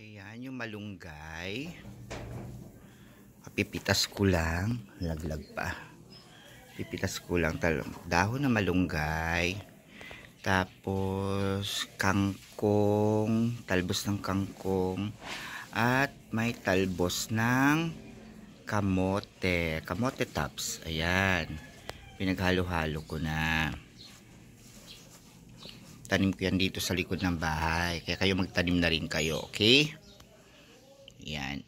Ayan, yung malunggay. Pipitas ko lang. Laglag pa. Pipitas ko lang talong. Dahon na malunggay. Tapos, kangkong. Talbos ng kangkong. At may talbos ng kamote. Kamote tops. Ayan. Pinaghalo-halo ko na. Tanim ko yan dito sa likod ng bahay. Kaya kayo magtanim na rin kayo, okay? Yan.